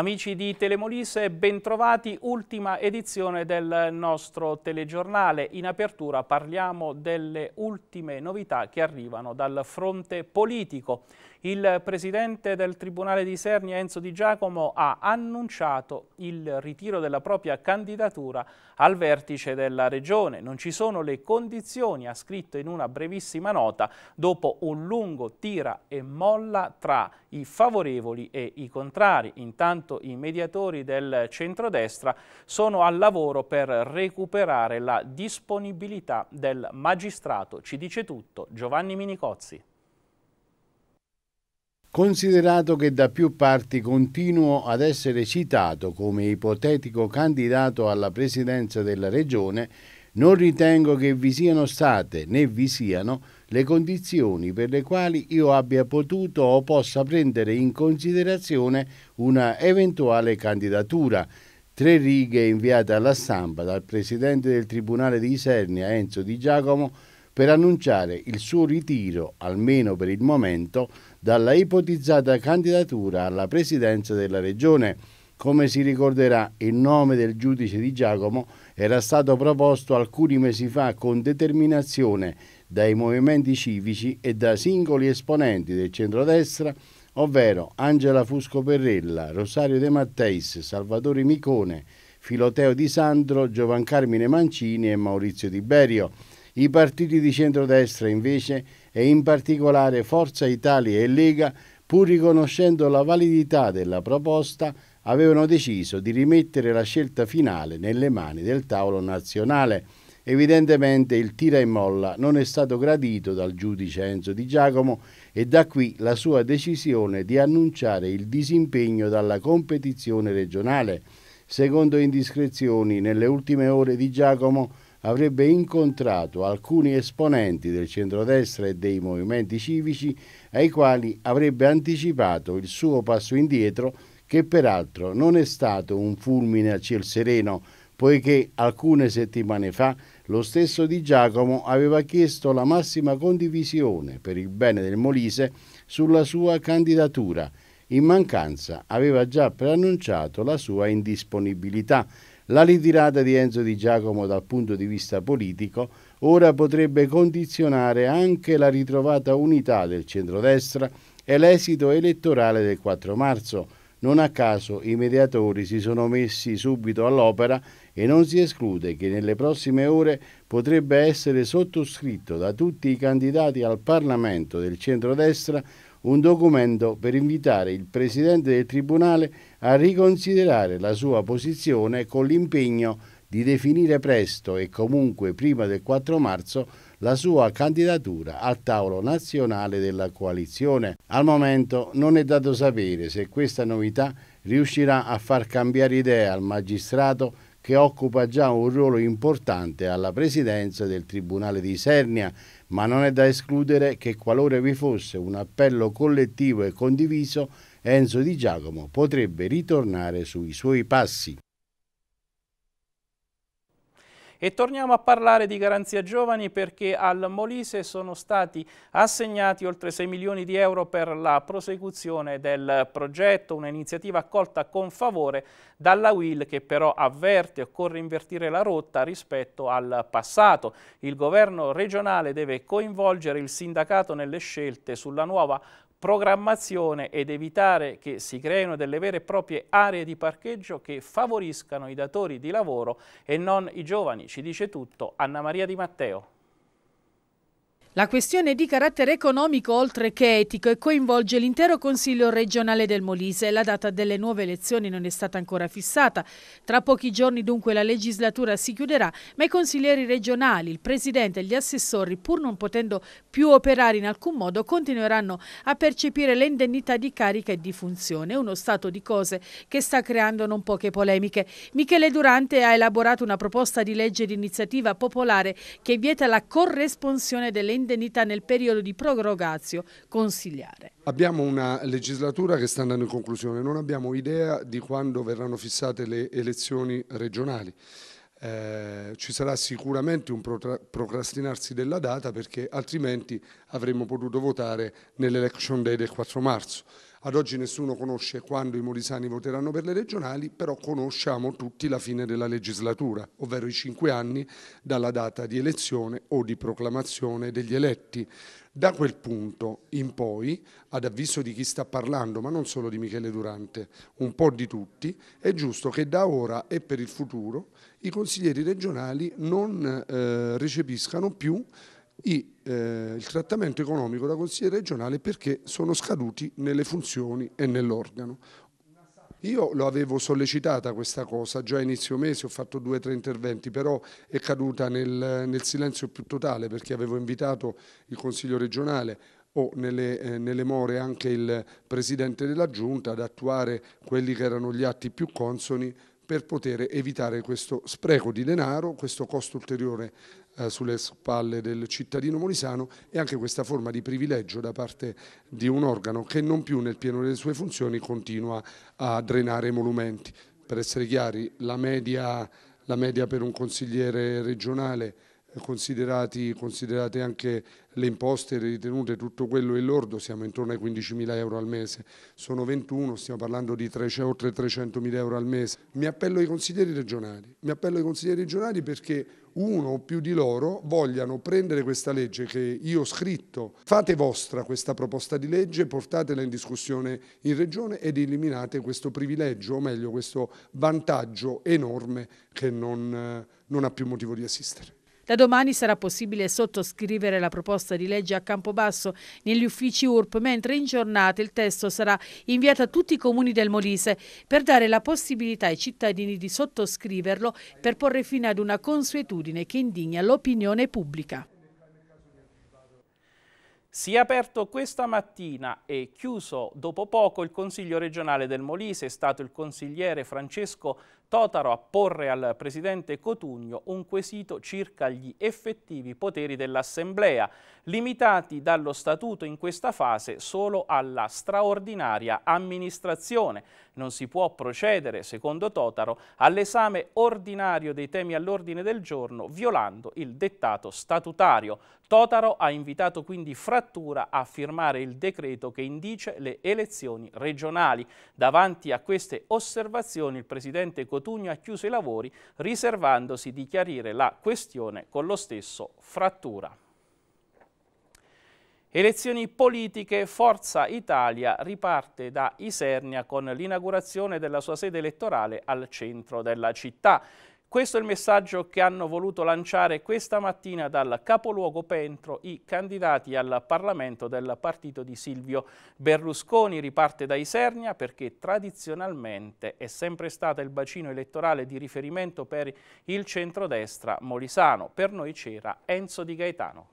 Amici di Telemolise, bentrovati, ultima edizione del nostro telegiornale. In apertura parliamo delle ultime novità che arrivano dal fronte politico. Il presidente del Tribunale di Sernia, Enzo Di Giacomo, ha annunciato il ritiro della propria candidatura al vertice della Regione. Non ci sono le condizioni, ha scritto in una brevissima nota, dopo un lungo tira e molla tra i favorevoli e i contrari. Intanto i mediatori del centrodestra sono al lavoro per recuperare la disponibilità del magistrato. Ci dice tutto Giovanni Minicozzi. Considerato che da più parti continuo ad essere citato come ipotetico candidato alla presidenza della Regione, non ritengo che vi siano state né vi siano le condizioni per le quali io abbia potuto o possa prendere in considerazione una eventuale candidatura. Tre righe inviate alla stampa dal presidente del Tribunale di Isernia Enzo Di Giacomo per annunciare il suo ritiro, almeno per il momento, dalla ipotizzata candidatura alla presidenza della Regione. Come si ricorderà, il nome del giudice di Giacomo era stato proposto alcuni mesi fa con determinazione dai movimenti civici e da singoli esponenti del centrodestra, ovvero Angela Fusco Perrella, Rosario De Matteis, Salvatore Micone, Filoteo Di Sandro, Giovan Carmine Mancini e Maurizio Tiberio. I partiti di centrodestra invece e in particolare Forza Italia e Lega, pur riconoscendo la validità della proposta, avevano deciso di rimettere la scelta finale nelle mani del tavolo nazionale. Evidentemente il tira e molla non è stato gradito dal giudice Enzo Di Giacomo e da qui la sua decisione di annunciare il disimpegno dalla competizione regionale. Secondo indiscrezioni, nelle ultime ore Di Giacomo avrebbe incontrato alcuni esponenti del centrodestra e dei movimenti civici ai quali avrebbe anticipato il suo passo indietro che peraltro non è stato un fulmine a ciel sereno poiché alcune settimane fa lo stesso Di Giacomo aveva chiesto la massima condivisione per il bene del Molise sulla sua candidatura in mancanza aveva già preannunciato la sua indisponibilità la ritirata di Enzo Di Giacomo dal punto di vista politico ora potrebbe condizionare anche la ritrovata unità del centrodestra e l'esito elettorale del 4 marzo. Non a caso i mediatori si sono messi subito all'opera e non si esclude che nelle prossime ore potrebbe essere sottoscritto da tutti i candidati al Parlamento del centrodestra un documento per invitare il Presidente del Tribunale a riconsiderare la sua posizione con l'impegno di definire presto e comunque prima del 4 marzo la sua candidatura al tavolo nazionale della coalizione. Al momento non è dato sapere se questa novità riuscirà a far cambiare idea al magistrato che occupa già un ruolo importante alla presidenza del Tribunale di Isernia, ma non è da escludere che qualora vi fosse un appello collettivo e condiviso Enzo Di Giacomo potrebbe ritornare sui suoi passi. E torniamo a parlare di garanzia giovani perché al Molise sono stati assegnati oltre 6 milioni di euro per la prosecuzione del progetto, un'iniziativa accolta con favore dalla UIL che però avverte occorre invertire la rotta rispetto al passato. Il governo regionale deve coinvolgere il sindacato nelle scelte sulla nuova programmazione ed evitare che si creino delle vere e proprie aree di parcheggio che favoriscano i datori di lavoro e non i giovani. Ci dice tutto Anna Maria Di Matteo. La questione è di carattere economico oltre che etico e coinvolge l'intero Consiglio regionale del Molise. La data delle nuove elezioni non è stata ancora fissata. Tra pochi giorni dunque la legislatura si chiuderà, ma i consiglieri regionali, il Presidente e gli assessori, pur non potendo più operare in alcun modo, continueranno a percepire le indennità di carica e di funzione. Uno stato di cose che sta creando non poche polemiche. Michele Durante ha elaborato una proposta di legge di iniziativa popolare che vieta la corresponsione delle indennità indennità nel periodo di prorogazio consigliare. Abbiamo una legislatura che sta andando in conclusione, non abbiamo idea di quando verranno fissate le elezioni regionali. Eh, ci sarà sicuramente un procrastinarsi della data perché altrimenti avremmo potuto votare nell'election day del 4 marzo. Ad oggi nessuno conosce quando i molisani voteranno per le regionali, però conosciamo tutti la fine della legislatura, ovvero i cinque anni dalla data di elezione o di proclamazione degli eletti. Da quel punto in poi, ad avviso di chi sta parlando, ma non solo di Michele Durante, un po' di tutti, è giusto che da ora e per il futuro i consiglieri regionali non eh, recepiscano più i, eh, il trattamento economico da consigliere regionale perché sono scaduti nelle funzioni e nell'organo. Io lo avevo sollecitata questa cosa, già a inizio mese ho fatto due o tre interventi, però è caduta nel, nel silenzio più totale perché avevo invitato il Consiglio regionale o nelle, eh, nelle, more anche il Presidente della Giunta ad attuare quelli che erano gli atti più consoni per poter evitare questo spreco di denaro, questo costo ulteriore eh, sulle spalle del cittadino molisano e anche questa forma di privilegio da parte di un organo che non più nel pieno delle sue funzioni continua a drenare emolumenti. Per essere chiari, la media, la media per un consigliere regionale considerati, considerate anche le imposte, le ritenute, tutto quello e lordo, siamo intorno ai 15.000 euro al mese, sono 21, stiamo parlando di 300, oltre 300.000 euro al mese. Mi appello ai consiglieri regionali, mi appello ai consiglieri regionali perché uno o più di loro vogliano prendere questa legge che io ho scritto, fate vostra questa proposta di legge, portatela in discussione in regione ed eliminate questo privilegio, o meglio questo vantaggio enorme che non, non ha più motivo di esistere. Da domani sarà possibile sottoscrivere la proposta di legge a Campobasso negli uffici URP, mentre in giornata il testo sarà inviato a tutti i comuni del Molise per dare la possibilità ai cittadini di sottoscriverlo per porre fine ad una consuetudine che indigna l'opinione pubblica. Si è aperto questa mattina e chiuso dopo poco il Consiglio regionale del Molise, è stato il consigliere Francesco Totaro a porre al presidente Cotugno un quesito circa gli effettivi poteri dell'Assemblea, limitati dallo statuto in questa fase solo alla straordinaria amministrazione. Non si può procedere, secondo Totaro, all'esame ordinario dei temi all'ordine del giorno violando il dettato statutario. Totaro ha invitato quindi Frattura a firmare il decreto che indice le elezioni regionali. Davanti a queste osservazioni il presidente Cotugno Cotugno ha chiuso i lavori riservandosi di chiarire la questione con lo stesso Frattura. Elezioni politiche, Forza Italia riparte da Isernia con l'inaugurazione della sua sede elettorale al centro della città. Questo è il messaggio che hanno voluto lanciare questa mattina dal capoluogo Pentro i candidati al Parlamento del partito di Silvio Berlusconi. Riparte da Isernia perché tradizionalmente è sempre stato il bacino elettorale di riferimento per il centrodestra molisano. Per noi c'era Enzo Di Gaetano.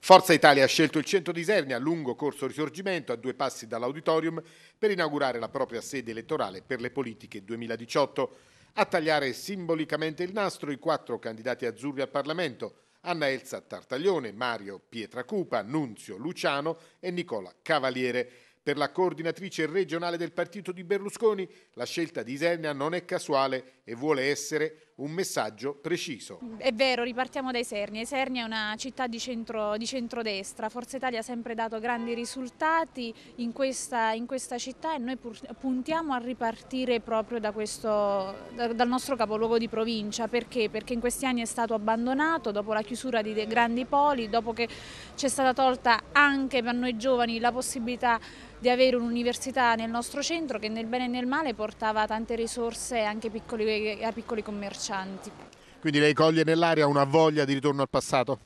Forza Italia ha scelto il centro di Isernia, lungo corso risorgimento, a due passi dall'auditorium, per inaugurare la propria sede elettorale per le politiche 2018. A tagliare simbolicamente il nastro i quattro candidati azzurri al Parlamento, Anna Elsa Tartaglione, Mario Pietracupa, Nunzio Luciano e Nicola Cavaliere. Per la coordinatrice regionale del partito di Berlusconi, la scelta di Isernia non è casuale e vuole essere un messaggio preciso. È vero, ripartiamo dai Serni. Esernia è una città di, centro, di centrodestra, Forza Italia ha sempre dato grandi risultati in questa, in questa città e noi puntiamo a ripartire proprio da questo, da, dal nostro capoluogo di provincia. Perché? Perché in questi anni è stato abbandonato dopo la chiusura di grandi poli, dopo che c'è stata tolta anche per noi giovani la possibilità di avere un'università nel nostro centro che nel bene e nel male portava tante risorse anche piccoli, a piccoli commercianti commercianti. Quindi lei coglie nell'aria una voglia di ritorno al passato?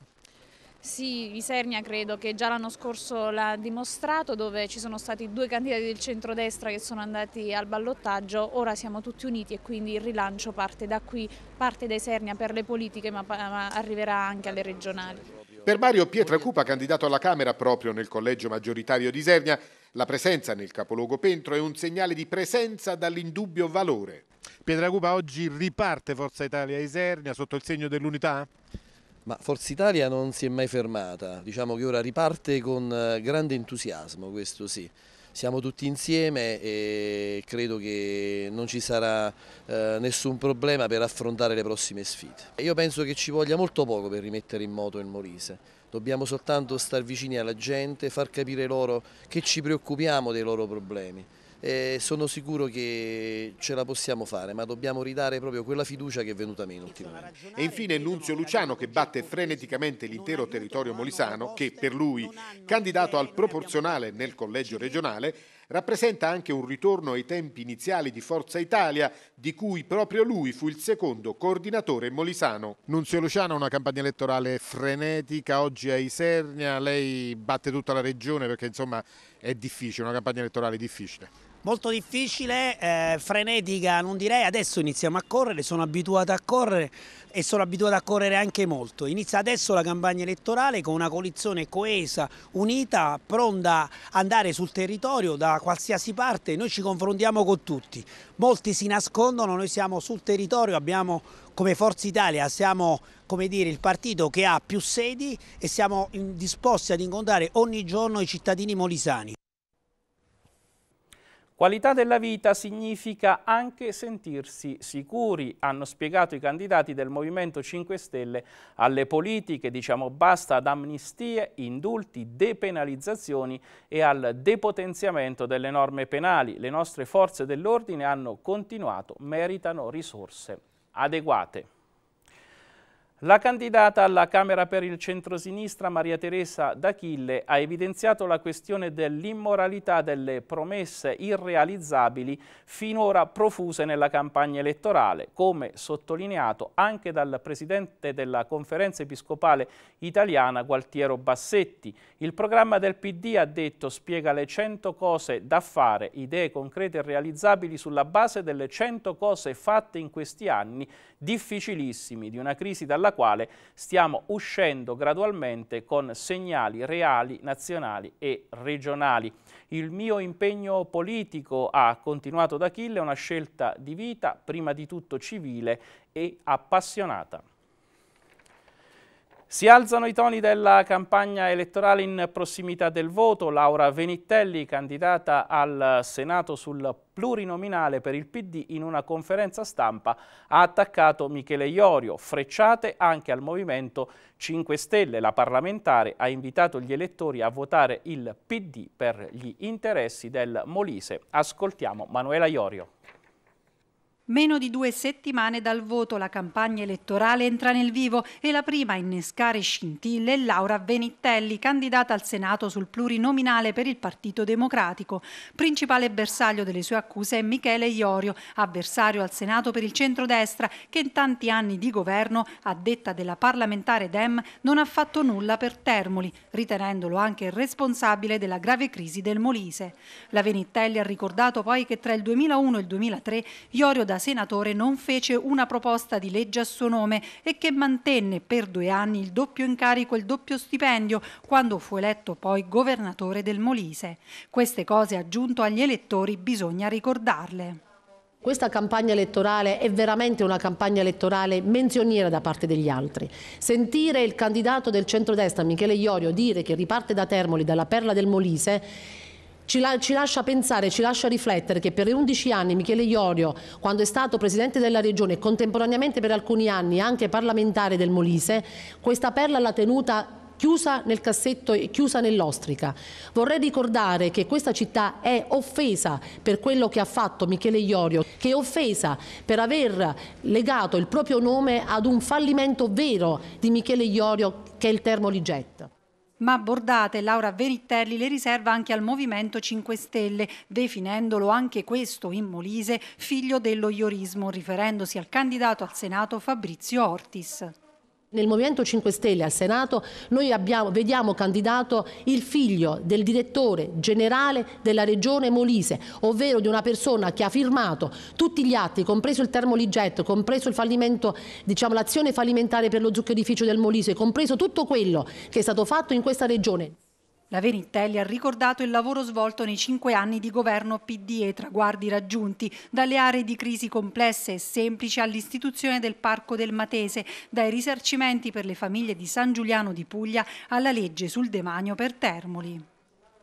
Sì, Isernia credo che già l'anno scorso l'ha dimostrato dove ci sono stati due candidati del centrodestra che sono andati al ballottaggio, ora siamo tutti uniti e quindi il rilancio parte da qui, parte da Isernia per le politiche ma, ma arriverà anche alle regionali. Per Mario Pietra Cupa, candidato alla Camera proprio nel collegio maggioritario di Isernia, la presenza nel capoluogo Pentro è un segnale di presenza dall'indubbio valore. Pietracupa oggi riparte Forza Italia a Isernia sotto il segno dell'unità? Ma Forza Italia non si è mai fermata, diciamo che ora riparte con eh, grande entusiasmo, questo sì. Siamo tutti insieme e credo che non ci sarà eh, nessun problema per affrontare le prossime sfide. Io penso che ci voglia molto poco per rimettere in moto il Molise. Dobbiamo soltanto star vicini alla gente, far capire loro che ci preoccupiamo dei loro problemi eh, sono sicuro che ce la possiamo fare, ma dobbiamo ridare proprio quella fiducia che è venuta meno ultimamente. E infine Nunzio Luciano che batte freneticamente l'intero territorio molisano che per lui, candidato al proporzionale nel collegio regionale, rappresenta anche un ritorno ai tempi iniziali di Forza Italia, di cui proprio lui fu il secondo coordinatore molisano. Nunzio Luciano, una campagna elettorale frenetica, oggi a Isernia, lei batte tutta la regione perché insomma è difficile, una campagna elettorale difficile. Molto difficile, eh, frenetica, non direi adesso iniziamo a correre, sono abituata a correre e sono abituata a correre anche molto. Inizia adesso la campagna elettorale con una coalizione coesa, unita, pronta ad andare sul territorio da qualsiasi parte, noi ci confrontiamo con tutti. Molti si nascondono, noi siamo sul territorio, abbiamo come Forza Italia siamo come dire, il partito che ha più sedi e siamo disposti ad incontrare ogni giorno i cittadini molisani. Qualità della vita significa anche sentirsi sicuri, hanno spiegato i candidati del Movimento 5 Stelle alle politiche, diciamo basta ad amnistie, indulti, depenalizzazioni e al depotenziamento delle norme penali. Le nostre forze dell'ordine hanno continuato, meritano risorse adeguate. La candidata alla Camera per il centrosinistra Maria Teresa D'Achille ha evidenziato la questione dell'immoralità delle promesse irrealizzabili finora profuse nella campagna elettorale, come sottolineato anche dal presidente della conferenza episcopale italiana Gualtiero Bassetti. Il programma del PD ha detto spiega le 100 cose da fare, idee concrete e realizzabili sulla base delle 100 cose fatte in questi anni difficilissimi di una crisi dalla dalla quale stiamo uscendo gradualmente con segnali reali, nazionali e regionali. Il mio impegno politico ha continuato da Achille una scelta di vita prima di tutto civile e appassionata. Si alzano i toni della campagna elettorale in prossimità del voto. Laura Venittelli, candidata al Senato sul plurinominale per il PD, in una conferenza stampa ha attaccato Michele Iorio, frecciate anche al Movimento 5 Stelle. La parlamentare ha invitato gli elettori a votare il PD per gli interessi del Molise. Ascoltiamo Manuela Iorio. Meno di due settimane dal voto la campagna elettorale entra nel vivo e la prima a innescare scintille è Laura Venitelli, candidata al Senato sul plurinominale per il Partito Democratico. Principale bersaglio delle sue accuse è Michele Iorio, avversario al Senato per il centrodestra, che in tanti anni di governo, a detta della parlamentare Dem, non ha fatto nulla per Termoli, ritenendolo anche responsabile della grave crisi del Molise. La Venitelli ha ricordato poi che tra il 2001 e il 2003 Iorio da da senatore non fece una proposta di legge a suo nome e che mantenne per due anni il doppio incarico e il doppio stipendio quando fu eletto poi governatore del Molise. Queste cose aggiunto agli elettori bisogna ricordarle. Questa campagna elettorale è veramente una campagna elettorale menzioniera da parte degli altri. Sentire il candidato del centrodestra Michele Iorio dire che riparte da Termoli, dalla perla del Molise, ci, la, ci, lascia pensare, ci lascia riflettere che per 11 anni Michele Iorio, quando è stato Presidente della Regione e contemporaneamente per alcuni anni anche parlamentare del Molise, questa perla l'ha tenuta chiusa nel cassetto e chiusa nell'ostrica. Vorrei ricordare che questa città è offesa per quello che ha fatto Michele Iorio, che è offesa per aver legato il proprio nome ad un fallimento vero di Michele Iorio che è il Termoliget. Ma Bordate, Laura Veritelli, le riserva anche al Movimento 5 Stelle, definendolo anche questo in Molise figlio dello iorismo, riferendosi al candidato al Senato Fabrizio Ortis. Nel Movimento 5 Stelle al Senato noi abbiamo, vediamo candidato il figlio del direttore generale della regione Molise, ovvero di una persona che ha firmato tutti gli atti, compreso il termoligetto, compreso diciamo, l'azione diciamo, fallimentare per lo zuccherificio del Molise, compreso tutto quello che è stato fatto in questa regione. La Verintelli ha ricordato il lavoro svolto nei cinque anni di governo PD e i traguardi raggiunti, dalle aree di crisi complesse e semplici all'istituzione del Parco del Matese, dai risarcimenti per le famiglie di San Giuliano di Puglia alla legge sul demanio per Termoli.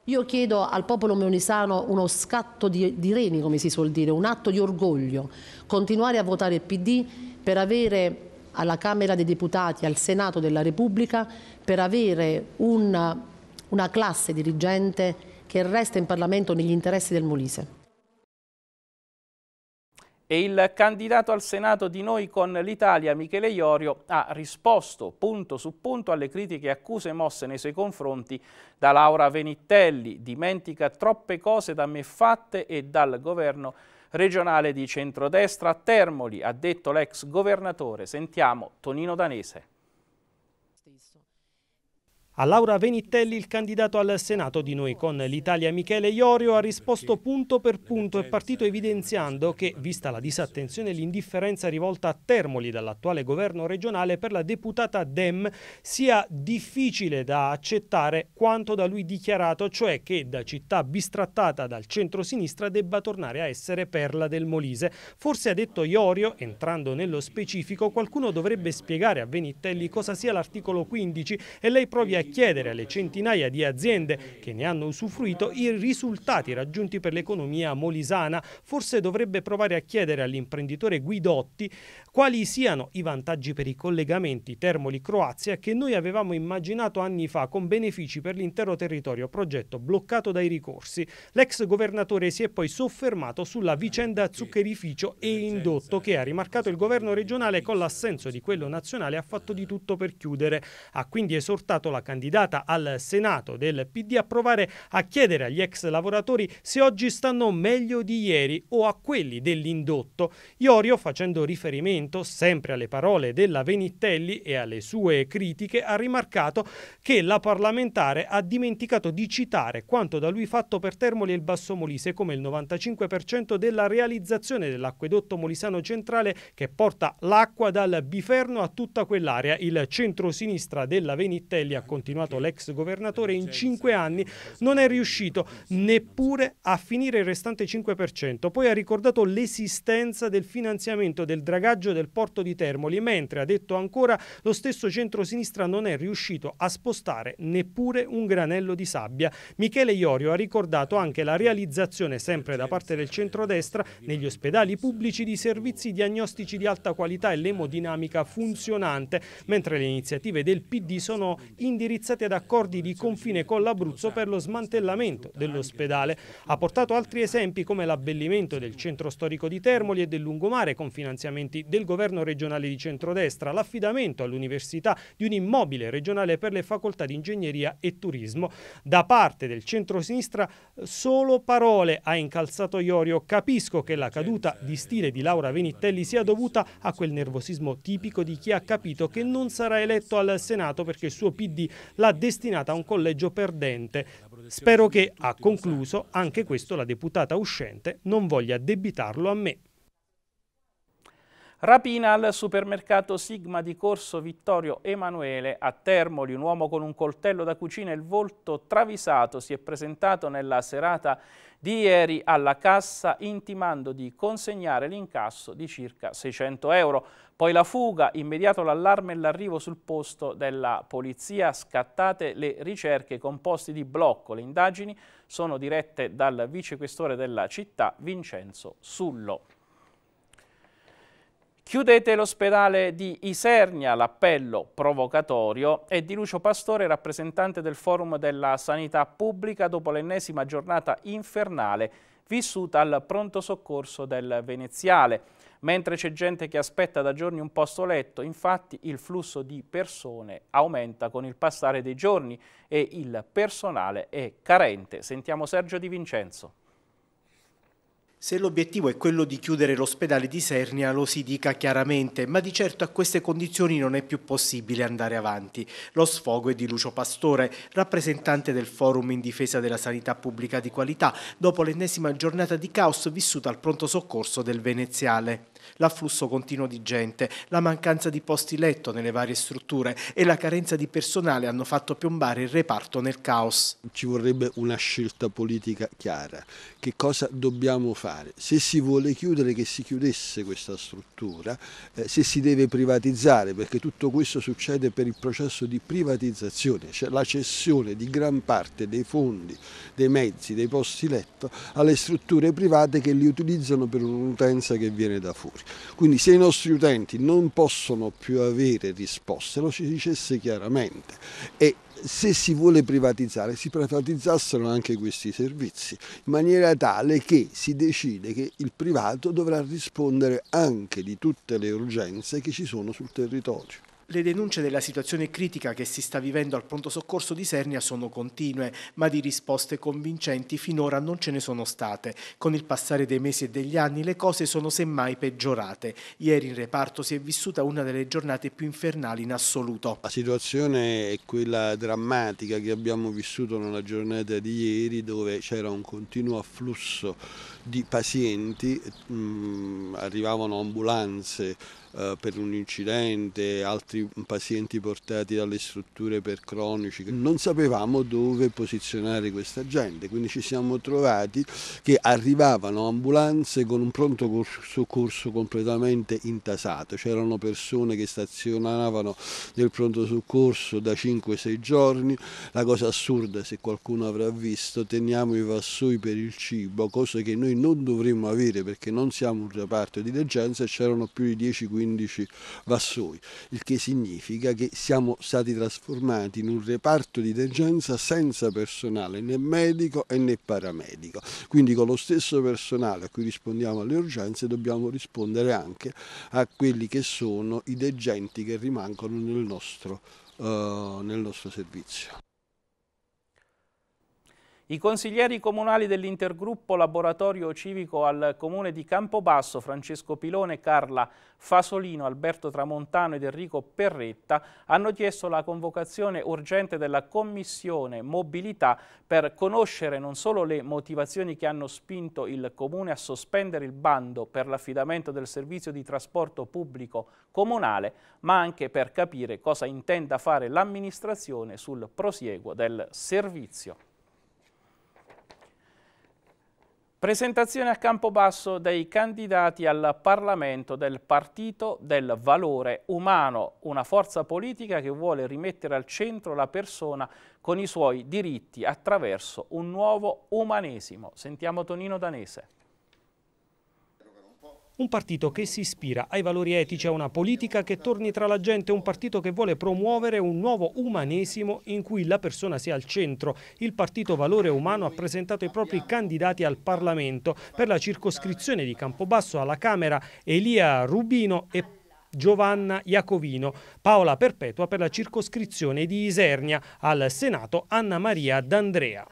Io chiedo al popolo meonisano uno scatto di, di reni, come si suol dire, un atto di orgoglio, continuare a votare il PD per avere alla Camera dei Deputati, al Senato della Repubblica, per avere un una classe dirigente che resta in Parlamento negli interessi del Molise. E il candidato al Senato di Noi con l'Italia, Michele Iorio, ha risposto punto su punto alle critiche e accuse mosse nei suoi confronti da Laura Venittelli. Dimentica troppe cose da me fatte e dal governo regionale di centrodestra a Termoli, ha detto l'ex governatore. Sentiamo Tonino Danese. A Laura Venitelli il candidato al Senato di Noi con l'Italia Michele Iorio ha risposto punto per punto e partito evidenziando che, vista la disattenzione e l'indifferenza rivolta a Termoli dall'attuale governo regionale per la deputata Dem, sia difficile da accettare quanto da lui dichiarato, cioè che da città bistrattata dal centro-sinistra debba tornare a essere perla del Molise. Forse ha detto Iorio, entrando nello specifico, qualcuno dovrebbe spiegare a Venitelli cosa sia l'articolo 15 e lei provi a chiedere alle centinaia di aziende che ne hanno usufruito i risultati raggiunti per l'economia molisana. Forse dovrebbe provare a chiedere all'imprenditore Guidotti quali siano i vantaggi per i collegamenti Termoli-Croazia che noi avevamo immaginato anni fa con benefici per l'intero territorio, progetto bloccato dai ricorsi. L'ex governatore si è poi soffermato sulla vicenda zuccherificio e indotto che ha rimarcato il governo regionale con l'assenso di quello nazionale ha fatto di tutto per chiudere. Ha quindi esortato la candidata al Senato del PD a provare a chiedere agli ex lavoratori se oggi stanno meglio di ieri o a quelli dell'indotto. Iorio, facendo riferimento riferimento sempre alle parole della Venitelli e alle sue critiche, ha rimarcato che la parlamentare ha dimenticato di citare quanto da lui fatto per Termoli e il Basso Molise come il 95% della realizzazione dell'acquedotto molisano centrale che porta l'acqua dal Biferno a tutta quell'area. Il centrosinistra della Venitelli, ha continuato l'ex governatore, in cinque anni non è riuscito neppure a finire il restante 5%. Poi ha ricordato l'esistenza del finanziamento del dragaggio del porto di Termoli, mentre, ha detto ancora, lo stesso centrosinistra non è riuscito a spostare neppure un granello di sabbia. Michele Iorio ha ricordato anche la realizzazione, sempre da parte del centrodestra, negli ospedali pubblici di servizi diagnostici di alta qualità e l'emodinamica funzionante, mentre le iniziative del PD sono indirizzate ad accordi di confine con l'Abruzzo per lo smantellamento dell'ospedale. Ha portato altri esempi come l'abbellimento del centro storico di Termoli e del lungomare con finanziamenti del il governo regionale di centrodestra l'affidamento all'Università di un immobile regionale per le facoltà di ingegneria e turismo. Da parte del centrosinistra eh, solo parole ha incalzato Iorio. Capisco che la caduta di stile di Laura Venitelli sia dovuta a quel nervosismo tipico di chi ha capito che non sarà eletto al Senato perché il suo PD l'ha destinata a un collegio perdente. Spero che, ha concluso, anche questo la deputata uscente non voglia debitarlo a me. Rapina al supermercato Sigma di Corso Vittorio Emanuele a Termoli. Un uomo con un coltello da cucina e il volto travisato si è presentato nella serata di ieri alla cassa intimando di consegnare l'incasso di circa 600 euro. Poi la fuga, immediato l'allarme e l'arrivo sul posto della polizia, scattate le ricerche con posti di blocco. Le indagini sono dirette dal vicequestore della città Vincenzo Sullo. Chiudete l'ospedale di Isernia, l'appello provocatorio è di Lucio Pastore, rappresentante del Forum della Sanità Pubblica dopo l'ennesima giornata infernale vissuta al pronto soccorso del Veneziale. Mentre c'è gente che aspetta da giorni un posto letto, infatti il flusso di persone aumenta con il passare dei giorni e il personale è carente. Sentiamo Sergio Di Vincenzo. Se l'obiettivo è quello di chiudere l'ospedale di Sernia lo si dica chiaramente, ma di certo a queste condizioni non è più possibile andare avanti. Lo sfogo è di Lucio Pastore, rappresentante del Forum in difesa della sanità pubblica di qualità, dopo l'ennesima giornata di caos vissuta al pronto soccorso del Veneziale l'afflusso continuo di gente, la mancanza di posti letto nelle varie strutture e la carenza di personale hanno fatto piombare il reparto nel caos. Ci vorrebbe una scelta politica chiara. Che cosa dobbiamo fare? Se si vuole chiudere, che si chiudesse questa struttura, eh, se si deve privatizzare, perché tutto questo succede per il processo di privatizzazione, cioè la cessione di gran parte dei fondi, dei mezzi, dei posti letto alle strutture private che li utilizzano per un'utenza che viene da fuori laboratori. Quindi se i nostri utenti non possono più avere risposte, lo ci dicesse chiaramente e se si vuole privatizzare, si privatizzassero anche questi servizi, in maniera tale che si decide che il privato dovrà rispondere anche di tutte le urgenze che ci sono sul territorio. Le denunce della situazione critica che si sta vivendo al pronto soccorso di Sernia sono continue, ma di risposte convincenti finora non ce ne sono state. Con il passare dei mesi e degli anni le cose sono semmai peggiorate. Ieri in reparto si è vissuta una delle giornate più infernali in assoluto. La situazione è quella drammatica che abbiamo vissuto nella giornata di ieri dove c'era un continuo afflusso di pazienti, mm, arrivavano ambulanze, eh, per un incidente, altri pazienti portati dalle strutture per cronici. Non sapevamo dove posizionare questa gente, quindi ci siamo trovati che arrivavano ambulanze con un pronto soccorso completamente intasato. C'erano persone che stazionavano nel pronto soccorso da 5-6 giorni. La cosa assurda, se qualcuno avrà visto, teniamo i vassoi per il cibo, cosa che noi non dovremmo avere perché non siamo un reparto di degenza e c'erano più di 10-15 15 vassoi, il che significa che siamo stati trasformati in un reparto di degenza senza personale né medico e né paramedico. Quindi con lo stesso personale a cui rispondiamo alle urgenze dobbiamo rispondere anche a quelli che sono i degenti che rimangono nel nostro, uh, nel nostro servizio. I consiglieri comunali dell'intergruppo laboratorio civico al comune di Campobasso, Francesco Pilone, Carla Fasolino, Alberto Tramontano ed Enrico Perretta, hanno chiesto la convocazione urgente della commissione mobilità per conoscere non solo le motivazioni che hanno spinto il comune a sospendere il bando per l'affidamento del servizio di trasporto pubblico comunale, ma anche per capire cosa intenda fare l'amministrazione sul prosieguo del servizio. Presentazione a Campobasso dei candidati al Parlamento del Partito del Valore Umano, una forza politica che vuole rimettere al centro la persona con i suoi diritti attraverso un nuovo umanesimo. Sentiamo Tonino Danese. Un partito che si ispira ai valori etici, a una politica che torni tra la gente, un partito che vuole promuovere un nuovo umanesimo in cui la persona sia al centro. Il partito Valore Umano ha presentato i propri candidati al Parlamento per la circoscrizione di Campobasso alla Camera Elia Rubino e Giovanna Iacovino, Paola Perpetua per la circoscrizione di Isernia, al Senato Anna Maria D'Andrea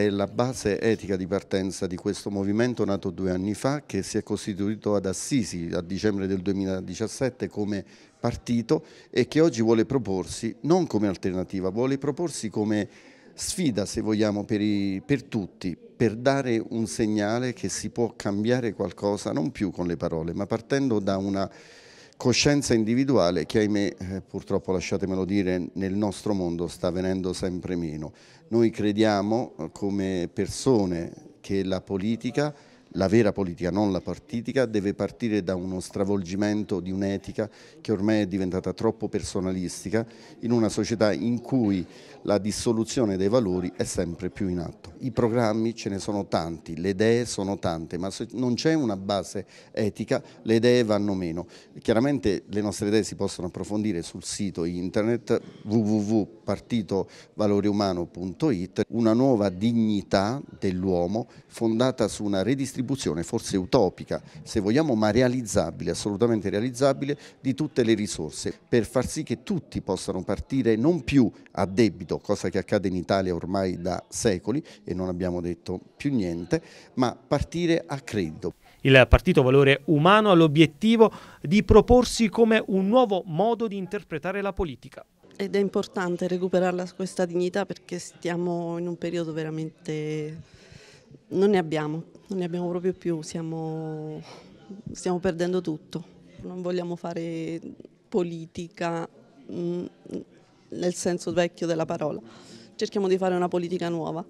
è la base etica di partenza di questo movimento nato due anni fa che si è costituito ad Assisi a dicembre del 2017 come partito e che oggi vuole proporsi non come alternativa, vuole proporsi come sfida se vogliamo per, i, per tutti, per dare un segnale che si può cambiare qualcosa non più con le parole ma partendo da una coscienza individuale che ahimè eh, purtroppo lasciatemelo dire nel nostro mondo sta venendo sempre meno. Noi crediamo eh, come persone che la politica, la vera politica, non la partitica, deve partire da uno stravolgimento di un'etica che ormai è diventata troppo personalistica in una società in cui la dissoluzione dei valori è sempre più in atto. I programmi ce ne sono tanti, le idee sono tante, ma se non c'è una base etica le idee vanno meno. Chiaramente le nostre idee si possono approfondire sul sito internet www.partitovaloriumano.it, una nuova dignità dell'uomo fondata su una redistribuzione forse utopica, se vogliamo, ma realizzabile, assolutamente realizzabile, di tutte le risorse per far sì che tutti possano partire non più a debito, sentito, cosa che accade in Italia ormai da secoli e non abbiamo detto più niente, ma partire a credito. Il partito Valore Umano ha l'obiettivo di proporsi come un nuovo modo di interpretare la politica. Ed è importante recuperarla questa dignità perché stiamo in un periodo veramente... non ne abbiamo, non ne abbiamo proprio più, siamo... stiamo perdendo tutto. Non vogliamo fare politica mm, nel senso vecchio della parola. Cerchiamo di fare una politica nuova.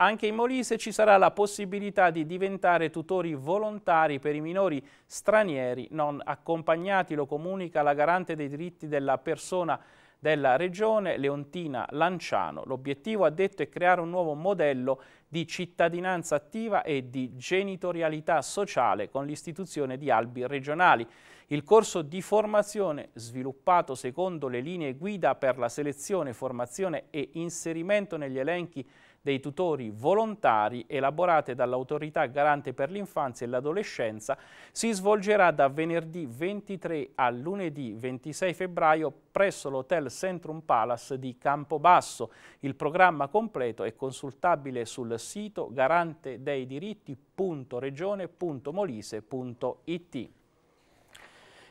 Anche in Molise ci sarà la possibilità di diventare tutori volontari per i minori stranieri non accompagnati, lo comunica la garante dei diritti della persona della regione Leontina Lanciano. L'obiettivo, ha detto, è creare un nuovo modello di cittadinanza attiva e di genitorialità sociale con l'istituzione di albi regionali. Il corso di formazione, sviluppato secondo le linee guida per la selezione, formazione e inserimento negli elenchi dei tutori volontari elaborate dall'autorità garante per l'infanzia e l'adolescenza si svolgerà da venerdì 23 a lunedì 26 febbraio presso l'Hotel Centrum Palace di Campobasso. Il programma completo è consultabile sul sito garantedeidiritto.regione.molise.it.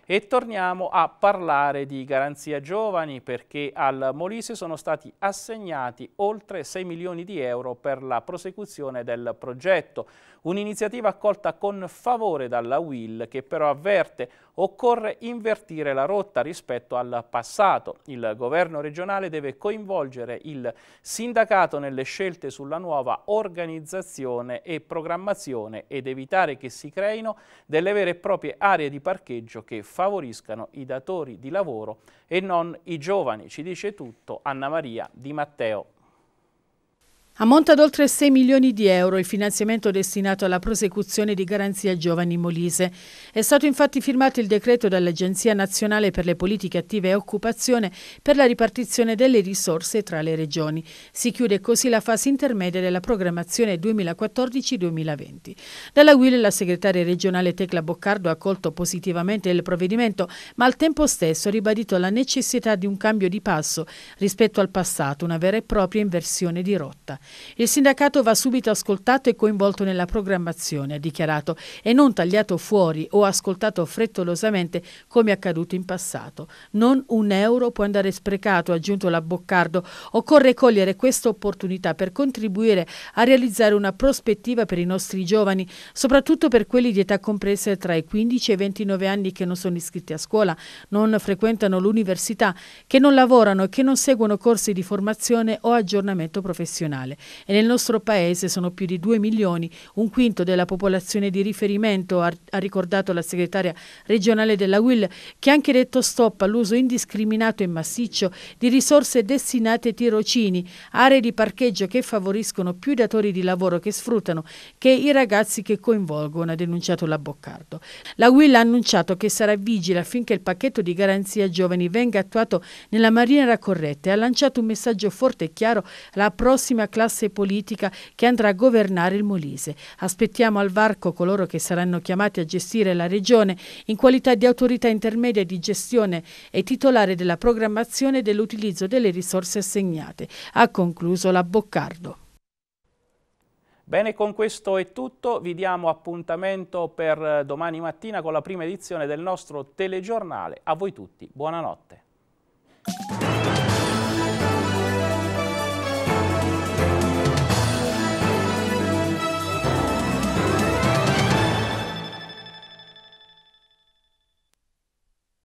E torniamo a parlare di garanzia giovani perché al Molise sono stati assegnati oltre 6 milioni di euro per la prosecuzione del progetto. Un'iniziativa accolta con favore dalla WIL che però avverte occorre invertire la rotta rispetto al passato. Il governo regionale deve coinvolgere il sindacato nelle scelte sulla nuova organizzazione e programmazione ed evitare che si creino delle vere e proprie aree di parcheggio che favoriscano i datori di lavoro e non i giovani. Ci dice tutto Anna Maria Di Matteo. Ammonta ad oltre 6 milioni di euro il finanziamento destinato alla prosecuzione di Garanzia Giovani Molise. È stato infatti firmato il decreto dall'Agenzia Nazionale per le Politiche Attive e Occupazione per la ripartizione delle risorse tra le regioni. Si chiude così la fase intermedia della programmazione 2014-2020. Dalla guida la segretaria regionale Tecla Boccardo ha accolto positivamente il provvedimento, ma al tempo stesso ha ribadito la necessità di un cambio di passo rispetto al passato, una vera e propria inversione di rotta. Il sindacato va subito ascoltato e coinvolto nella programmazione, ha dichiarato, e non tagliato fuori o ascoltato frettolosamente come accaduto in passato. Non un euro può andare sprecato, ha aggiunto la Boccardo. Occorre cogliere questa opportunità per contribuire a realizzare una prospettiva per i nostri giovani, soprattutto per quelli di età compresa tra i 15 e i 29 anni che non sono iscritti a scuola, non frequentano l'università, che non lavorano e che non seguono corsi di formazione o aggiornamento professionale e nel nostro paese sono più di 2 milioni, un quinto della popolazione di riferimento, ha, ricordato la segretaria regionale della UIL, che ha anche detto stop all'uso indiscriminato e massiccio di risorse destinate ai tirocini, aree di parcheggio che favoriscono più i datori di lavoro che sfruttano che i ragazzi che coinvolgono, ha denunciato la Boccardo. La UIL ha annunciato che sarà vigile affinché il pacchetto di garanzia giovani venga attuato nella maniera corretta e ha lanciato un messaggio forte e chiaro alla prossima classe classe politica che andrà a governare il Molise. Aspettiamo al varco coloro che saranno chiamati a gestire la regione in qualità di autorità intermedia di gestione e titolare della programmazione dell'utilizzo delle risorse assegnate, ha concluso la Boccardo. Bene, con questo è tutto. Vi diamo appuntamento per eh, domani mattina con la prima edizione del nostro telegiornale. A voi tutti, buonanotte.